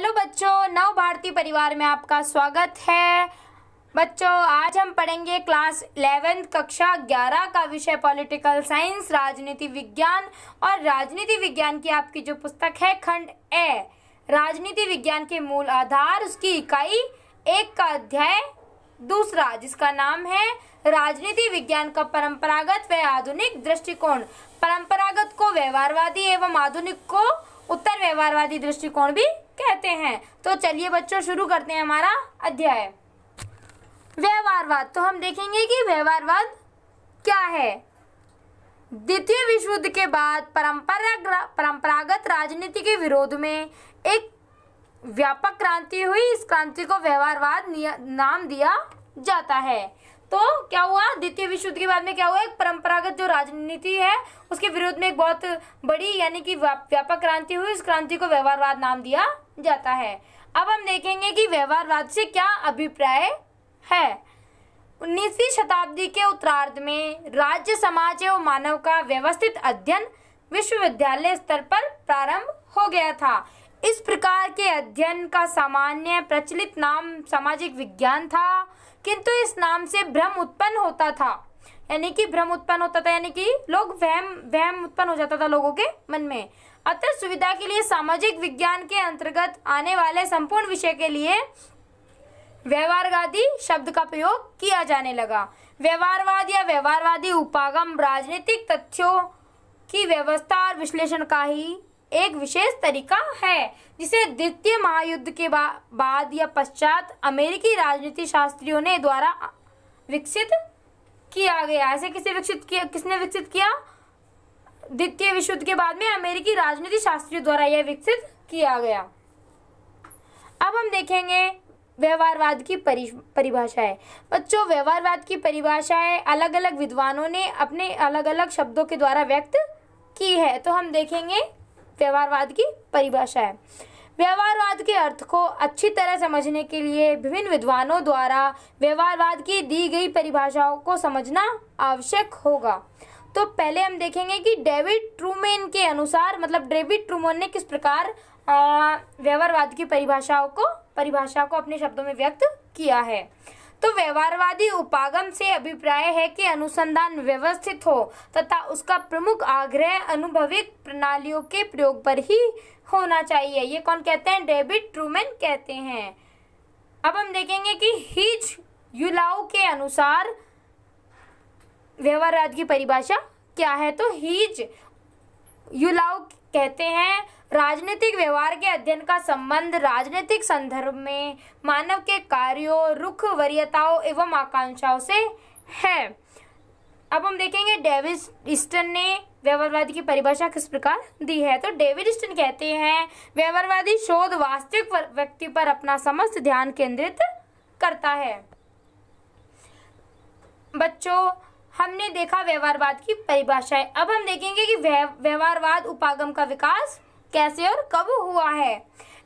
hello बच्चों नव भारतीय परिवार में आपका स्वागत है बच्चों आज हम पढ़ेंगे क्लास इलेवेंथ कक्षा ग्यारह का विषय पॉलिटिकल साइंस राजनीति विज्ञान और राजनीति विज्ञान की आपकी जो पुस्तक है खंड ए राजनीति विज्ञान के मूल आधार उसकी इकाई एक का अध्याय दूसरा जिसका नाम है राजनीति विज्ञान का परंपरागत व आधुनिक दृष्टिकोण परंपरागत को व्यवहारवादी एवं आधुनिक को उत्तर व्यवहारवादी दृष्टिकोण भी कहते हैं तो चलिए बच्चों शुरू करते हैं हमारा अध्याय व्यवहारवाद तो हम देखेंगे कि व्यवहारवाद क्या है द्वितीय विश्व युद्ध के बाद परंपरागत राजनीति के विरोध में एक व्यापक क्रांति हुई इस क्रांति को व्यवहारवाद नाम दिया जाता है तो क्या हुआ द्वितीय विश्व युद्ध के बाद में क्या हुआ एक परंपरागत जो राजनीति है उसके विरोध में एक बहुत बड़ी यानी कि व्यापक क्रांति हुई इस क्रांति को व्यवहारवाद नाम दिया जाता है अब हम देखेंगे कि व्यवहारवाद से क्या अभिप्राय है उन्नीसवीं शताब्दी के उत्तरार्ध में राज्य समाज एवं मानव का व्यवस्थित अध्ययन विश्वविद्यालय स्तर पर प्रारंभ हो गया था इस प्रकार के अध्ययन का सामान्य प्रचलित नाम सामाजिक विज्ञान था किंतु इस नाम से भ्रम उत्पन्न होता था यानी कि भ्रम उत्पन्न होता था यानी कि लोग वहम वहम उत्पन्न हो जाता था लोगों के मन में अतः सुविधा के लिए सामाजिक विज्ञान के अंतर्गत आने वाले संपूर्ण विषय के लिए व्यवहारवादी शब्द का प्रयोग किया जाने लगा व्यवहारवाद या व्यवहारवादी उपागम राजनीतिक तथ्यों की व्यवस्था और विश्लेषण का ही एक विशेष तरीका है जिसे द्वितीय महायुद्ध के बा, बाद या पश्चात अमेरिकी राजनीति शास्त्रियों ने द्वारा विकसित किया गया ऐसे किसे विकसित किया किसने विकसित किया द्वितीय विश्व युद्ध के बाद में अमेरिकी राजनीति शास्त्रियों द्वारा यह विकसित किया गया अब हम देखेंगे व्यवहारवाद की परिभाषा है बच्चों व्यवहारवाद की परिभाषा है अलग अलग विद्वानों ने अपने अलग अलग शब्दों के द्वारा व्यक्त की है तो हम देखेंगे व्यवहारवाद की परिभाषा है व्यवहारवाद के अर्थ को अच्छी तरह समझने के लिए विभिन्न विद्वानों द्वारा व्यवहारवाद की दी गई परिभाषाओं को समझना आवश्यक होगा तो पहले हम देखेंगे कि डेविड ट्रूमेन के अनुसार मतलब डेविड ट्रूमोन ने किस प्रकार व्यवहारवाद की परिभाषाओं को परिभाषा को अपने शब्दों में व्यक्त किया है तो व्यवहारवादी उपागम से अभिप्राय है कि अनुसंधान व्यवस्थित हो तथा उसका प्रमुख आग्रह अनुभविक प्रणालियों के प्रयोग पर ही होना चाहिए ये कौन कहते हैं डेविड ट्रूमैन कहते हैं अब हम देखेंगे कि हिज युलाओ के अनुसार व्यवहारवाद की परिभाषा क्या है तो हिज युलाओ कहते हैं राजनीतिक व्यवहार के अध्ययन का संबंध राजनीतिक संदर्भ में मानव के कार्यों रुख वरीयताओं एवं आकांक्षाओं से है अब हम देखेंगे डेविस ईस्टन ने व्यवहारवाद की परिभाषा किस प्रकार दी है तो डेविड स्टन कहते हैं व्यवहारवादी शोध वास्तविक व्यक्ति पर अपना समस्त ध्यान केंद्रित करता है बच्चों हमने देखा व्यवहारवाद की परिभाषाएं अब हम देखेंगे कि व्यवहारवाद उपागम का विकास कैसे और कब हुआ है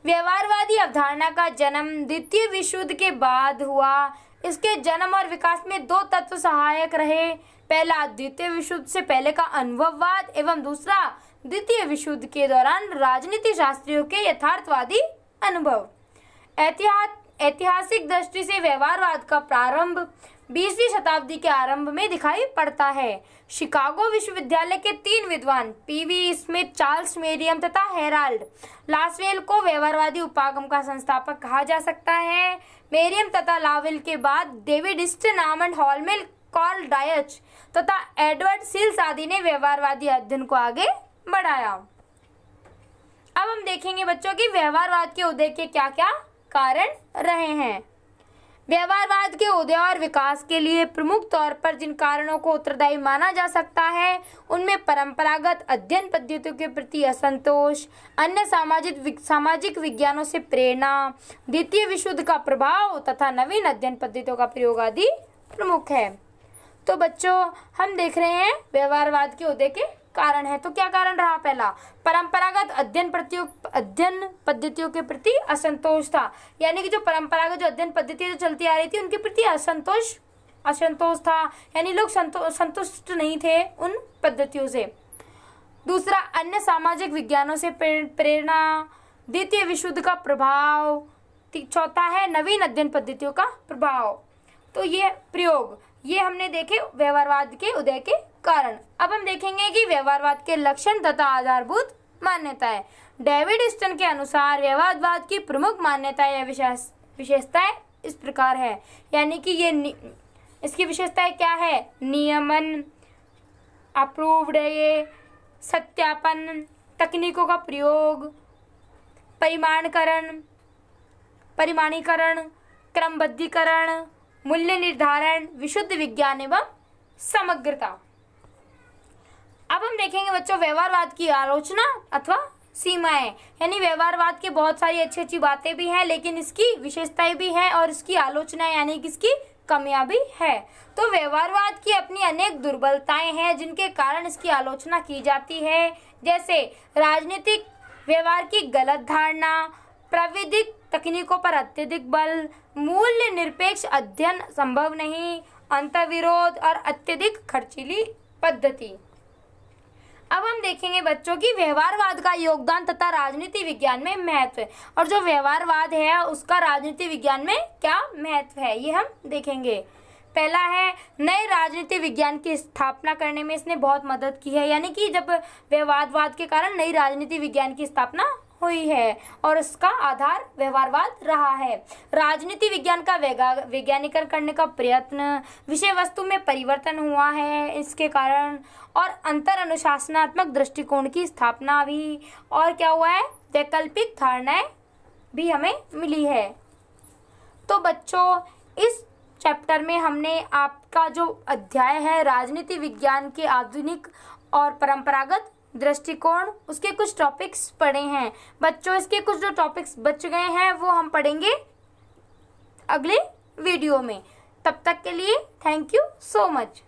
व्यवहारवादी अवधारणा का जन्म द्वितीय विश्व युद्ध के बाद हुआ इसके जन्म और विकास में दो तत्व सहायक रहे पहला द्वितीय विश्व युद्ध से पहले का अनुभववाद एवं दूसरा द्वितीय विश्व युद्ध के दौरान राजनीति शास्त्रियों के यथार्थवादी अनुभव एहतियात ऐतिहासिक दृष्टि से व्यवहारवाद का प्रारंभ बीसवीं शताब्दी के आरंभ में दिखाई पड़ता है शिकागो विश्वविद्यालय के तीन विद्वान पीवी स्मिथ चार्ल्स मेरियम तथा हेराल्ड लासवेल को व्यवहारवादी उपागम का संस्थापक कहा जा सकता है मेरियम तथा लावेल के बाद डेविड स्टन आमंड हॉलमेल कॉल डायच तथा एडवर्ड सिल्स आदि ने व्यवहारवादी अध्ययन को आगे बढ़ाया अब हम देखेंगे बच्चों की व्यवहारवाद के उदय के क्या क्या कारण रहे हैं व्यवहारवाद के उदय और विकास के लिए प्रमुख तौर पर जिन कारणों को उत्तरदायी माना जा सकता है उनमें परंपरागत अध्ययन पद्धतियों के प्रति असंतोष अन्य सामाजिक सामाजिक विज्ञानों से प्रेरणा द्वितीय विशुद्ध का प्रभाव तथा नवीन अध्ययन पद्धतियों का प्रयोग आदि प्रमुख है तो बच्चों हम देख रहे हैं व्यवहारवाद के उदय के कारण है तो क्या कारण रहा पहला परंपरागत अध्ययन प्रतियोग अध्ययन पद्धतियों के प्रति असंतोष था यानी कि जो परंपरागत जो अध्ययन पद्धति जो चलती आ रही थी उनके प्रति असंतोष असंतोष था यानी लोग संतुष्ट नहीं थे उन पद्धतियों से दूसरा अन्य सामाजिक विज्ञानों से प्रेरणा द्वितीय विशुद्ध का प्रभाव चौथा है नवीन अध्ययन पद्धतियों का प्रभाव तो ये प्रयोग ये हमने देखे व्यवहारवाद के उदय के कारण अब हम देखेंगे कि व्यवहारवाद के लक्षण तथा आधारभूत मान्यताएं डेविड स्टन के अनुसार व्यवहारवाद की प्रमुख मान्यता या विशेषताएं इस प्रकार है यानी कि ये इसकी विशेषताएं क्या है नियमन अप्रूव्ड ये सत्यापन तकनीकों का प्रयोग परिमाणकरण परिमाणीकरण क्रमबद्धीकरण मूल्य निर्धारण विशुद्ध विज्ञान एवं समग्रता अब हम देखेंगे बच्चों व्यवहारवाद की आलोचना अथवा सीमाएं यानी व्यवहारवाद के बहुत सारी अच्छी अच्छी बातें भी हैं लेकिन इसकी विशेषताएं भी हैं और इसकी आलोचना यानी कि इसकी कमियां भी है तो व्यवहारवाद की अपनी अनेक दुर्बलताएं हैं जिनके कारण इसकी आलोचना की जाती है जैसे राजनीतिक व्यवहार की गलत धारणा प्राविधिक तकनीकों पर अत्यधिक बल मूल्य निरपेक्ष अध्ययन संभव नहीं अंतविरोध और अत्यधिक खर्चीली पद्धति अब हम देखेंगे बच्चों की व्यवहारवाद का योगदान तथा राजनीति विज्ञान में महत्व और जो व्यवहारवाद है उसका राजनीति विज्ञान में क्या महत्व है ये हम देखेंगे पहला है नए राजनीति विज्ञान की स्थापना करने में इसने बहुत मदद की है यानी कि जब व्यवहारवाद के कारण नई राजनीति विज्ञान की स्थापना हुई है और उसका आधार व्यवहारवाद रहा है राजनीति विज्ञान का वैज्ञानिकरण करने का प्रयत्न विषय वस्तु में परिवर्तन हुआ है इसके कारण और अंतर अनुशासनात्मक दृष्टिकोण की स्थापना भी और क्या हुआ है वैकल्पिक धारणाएं भी हमें मिली है तो बच्चों इस चैप्टर में हमने आपका जो अध्याय है राजनीति विज्ञान के आधुनिक और परंपरागत दृष्टिकोण उसके कुछ टॉपिक्स पढ़े हैं बच्चों इसके कुछ जो टॉपिक्स बच गए हैं वो हम पढ़ेंगे अगले वीडियो में तब तक के लिए थैंक यू सो मच